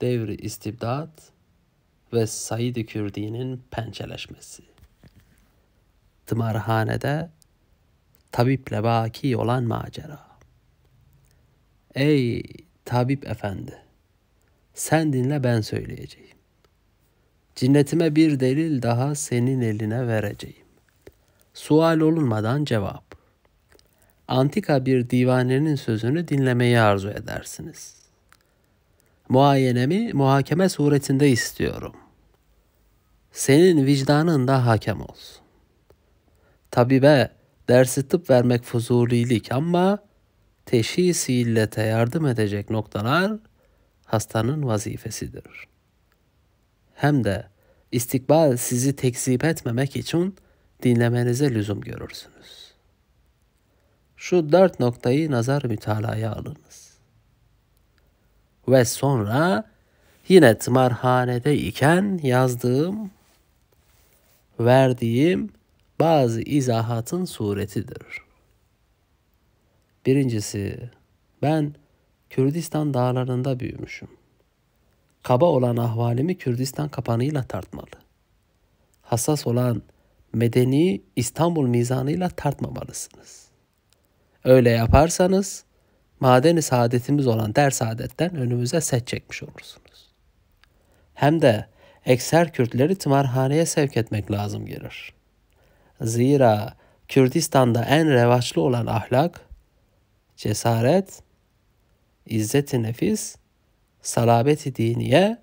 devri istibdat ve Said-i Kürdi'nin pençeleşmesi. Tımarhanede tabiple baki olan macera. Ey tabip efendi, sen dinle ben söyleyeceğim. Cinnetime bir delil daha senin eline vereceğim. Sual olunmadan cevap. Antika bir divanenin sözünü dinlemeyi arzu edersiniz.'' muayenemi muhakeme suretinde istiyorum. Senin vicdanında hakem olsun. Tabibe dersi tıp vermek fuzulilik ama teşhis illete yardım edecek noktalar hastanın vazifesidir. Hem de istikbal sizi tekzip etmemek için dinlemenize lüzum görürsünüz. Şu dört noktayı nazar mütalaya alınız ve sonra yine tımarhanede iken yazdığım, verdiğim bazı izahatın suretidir. Birincisi, ben Kürdistan dağlarında büyümüşüm. Kaba olan ahvalimi Kürdistan kapanıyla tartmalı. Hassas olan medeni İstanbul mizanıyla tartmamalısınız. Öyle yaparsanız madeni saadetimiz olan der saadetten önümüze set çekmiş olursunuz. Hem de ekser Kürtleri tımarhaneye sevk etmek lazım gelir. Zira Kürdistan'da en revaçlı olan ahlak, cesaret, izzeti nefis, salabeti diniye,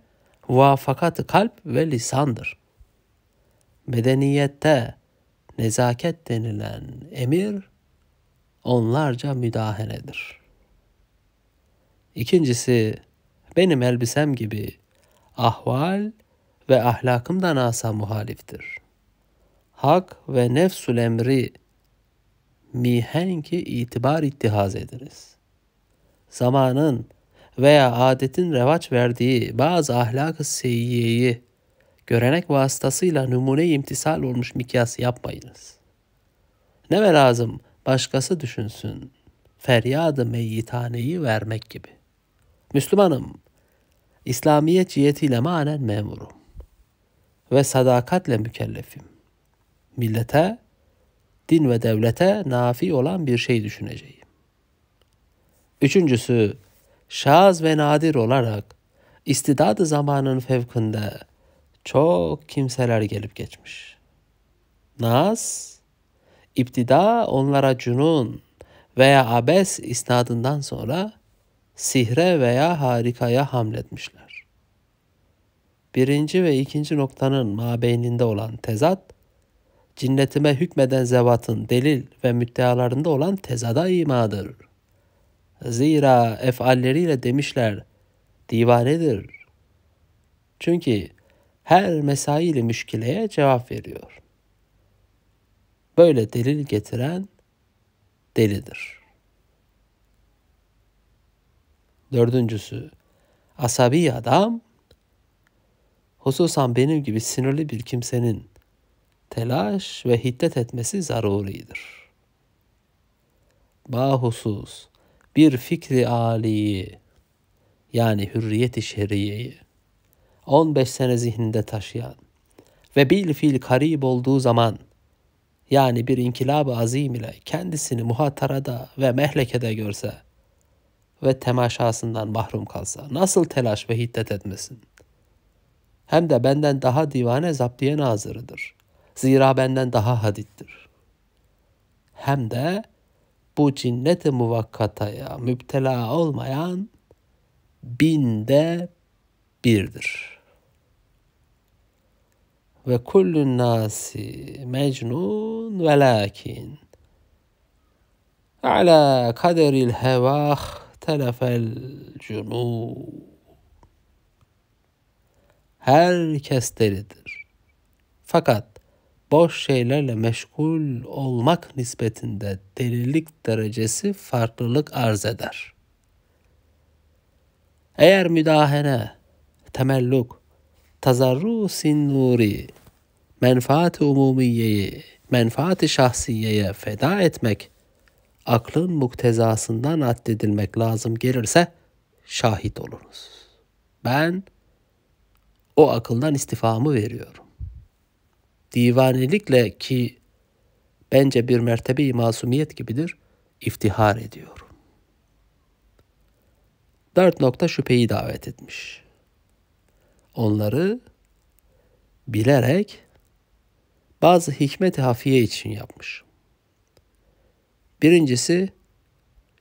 muvafakat kalp ve lisandır. Medeniyette nezaket denilen emir onlarca müdahanedir.'' İkincisi benim elbisem gibi ahval ve ahlakımdan asa muhaliftir. Hak ve nefsül emri mihenki itibar ittihaz ederiz. Zamanın veya adetin revaç verdiği bazı ahlak-ı seyyiyeyi görenek vasıtasıyla numune imtisal olmuş mikyas yapmayınız. Ne ve lazım başkası düşünsün, feryadı meyitaneyi vermek gibi. Müslümanım. İslamiyet cihetiyle manen memurum. Ve sadakatle mükellefim. Millete, din ve devlete nafi olan bir şey düşüneceğim. Üçüncüsü, şaz ve nadir olarak istidadı zamanın fevkinde çok kimseler gelip geçmiş. Naz, iptida onlara cunun veya abes isnadından sonra sihre veya harikaya hamletmişler. Birinci ve ikinci noktanın mabeyninde olan tezat, cinnetime hükmeden zevatın delil ve müddealarında olan tezada imadır. Zira efalleriyle demişler, divanedir. Çünkü her mesaili müşkileye cevap veriyor. Böyle delil getiren delidir.'' Dördüncüsü, asabi adam, hususan benim gibi sinirli bir kimsenin telaş ve hiddet etmesi zaruridir. Bahusuz bir fikri aliyi yani hürriyet-i şeriyeyi 15 sene zihninde taşıyan ve bil fiil karib olduğu zaman yani bir inkılab-ı azim ile kendisini muhatarada ve mehlekede görse ve temaşasından mahrum kalsa nasıl telaş ve hiddet etmesin? Hem de benden daha divane zaptiye nazırıdır. Zira benden daha hadittir. Hem de bu cinnet-i muvakkataya müptela olmayan binde birdir. Ve kullun nasi mecnun lakin, ala kaderil hevah اختلف الجنوب herkes delidir. Fakat boş şeylerle meşgul olmak nispetinde delilik derecesi farklılık arz eder. Eğer müdahene, temelluk, tazarru sinnuri, menfaat-ı umumiyeyi, menfaat-ı şahsiyeye feda etmek aklın muktezasından addedilmek lazım gelirse şahit olunuz. Ben o akıldan istifamı veriyorum. Divanelikle ki bence bir mertebe-i masumiyet gibidir, iftihar ediyorum. Dört nokta şüpheyi davet etmiş. Onları bilerek bazı hikmet-i hafiye için yapmış. Birincisi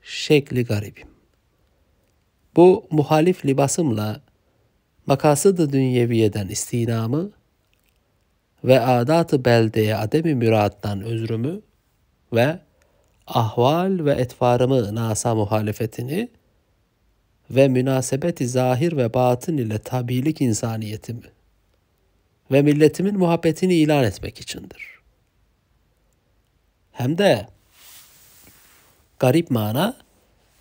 şekli garibim. Bu muhalif libasımla makasıdı dünyeviyeden istinamı ve adatı beldeye ademi müraattan özrümü ve ahval ve etvarımı nasa muhalefetini ve münasebeti zahir ve batın ile tabilik insaniyetimi ve milletimin muhabbetini ilan etmek içindir. Hem de garip mana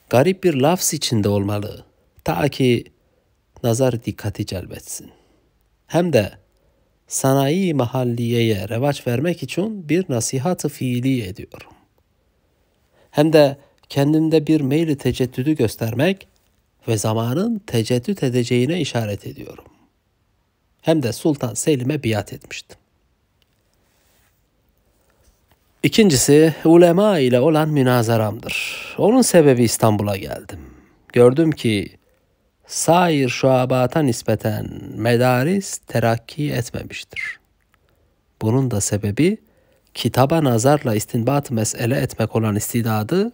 garip bir lafz içinde olmalı. Ta ki nazar dikkati celbetsin. Hem de sanayi mahalliyeye revaç vermek için bir nasihat-ı fiili ediyorum. Hem de kendimde bir meyli teceddüdü göstermek ve zamanın teceddüt edeceğine işaret ediyorum. Hem de Sultan Selim'e biat etmiştim. İkincisi ulema ile olan münazaramdır. Onun sebebi İstanbul'a geldim. Gördüm ki sair şuabata nispeten medaris terakki etmemiştir. Bunun da sebebi kitaba nazarla istinbat mesele etmek olan istidadı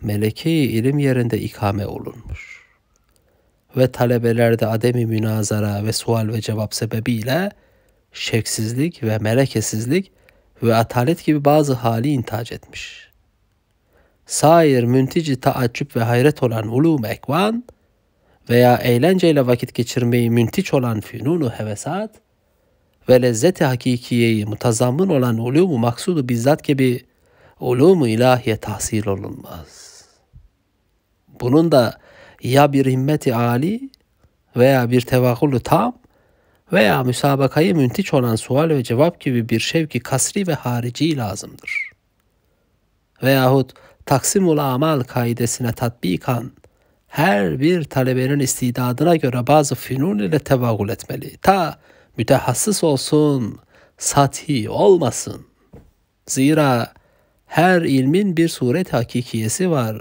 meleki ilim yerinde ikame olunmuş. Ve talebelerde ademi münazara ve sual ve cevap sebebiyle şeksizlik ve melekesizlik ve atalet gibi bazı hali intac etmiş. Sair müntici taaccüp ve hayret olan ulum ekvan veya eğlenceyle vakit geçirmeyi müntiç olan fünunu hevesat ve lezzeti hakikiyeyi mutazammın olan ulumu maksudu bizzat gibi ulumu ilahiye tahsil olunmaz. Bunun da ya bir himmeti ali veya bir tevakkulu tam veya müsabakayı müntiç olan sual ve cevap gibi bir şevki kasri ve harici lazımdır. Veyahut Taksimul Amal kaidesine tatbikan her bir talebenin istidadına göre bazı fünun ile tevagül etmeli. Ta mütehassıs olsun, sati olmasın. Zira her ilmin bir suret hakikiyesi var.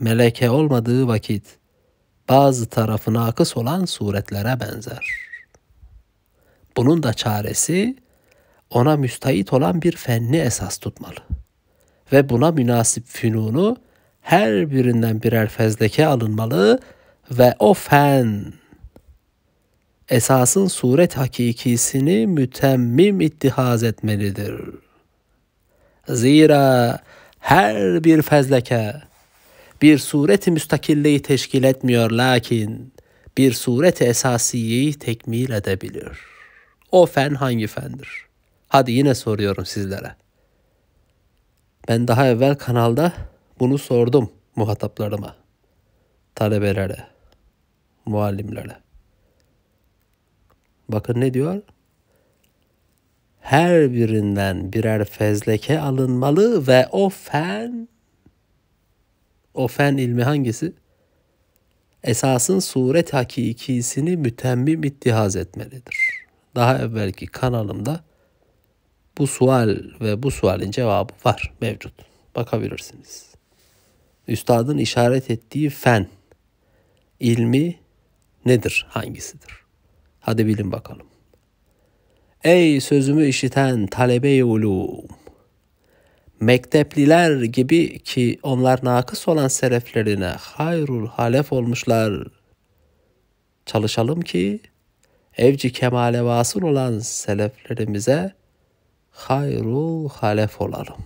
Meleke olmadığı vakit bazı tarafına nakıs olan suretlere benzer. Bunun da çaresi ona müstahit olan bir fenni esas tutmalı. Ve buna münasip fünunu her birinden birer fezleke alınmalı ve o fen esasın suret hakikisini mütemmim ittihaz etmelidir. Zira her bir fezleke bir sureti müstakilliği teşkil etmiyor lakin bir sureti esasiyeyi tekmil edebiliyor. O fen hangi fendir? Hadi yine soruyorum sizlere. Ben daha evvel kanalda bunu sordum muhataplarıma, talebelere, muallimlere. Bakın ne diyor? Her birinden birer fezleke alınmalı ve o fen o fen ilmi hangisi? Esasın suret hakikisini mütemmim ittihaz etmelidir. Daha evvelki kanalımda bu sual ve bu sualin cevabı var, mevcut. Bakabilirsiniz. Üstadın işaret ettiği fen ilmi nedir, hangisidir? Hadi bilin bakalım. Ey sözümü işiten talebe-i ulûm mektepliler gibi ki onlar nakıs olan seleflerine hayrul halef olmuşlar. Çalışalım ki evci kemale vasıl olan seleflerimize hayrul halef olalım.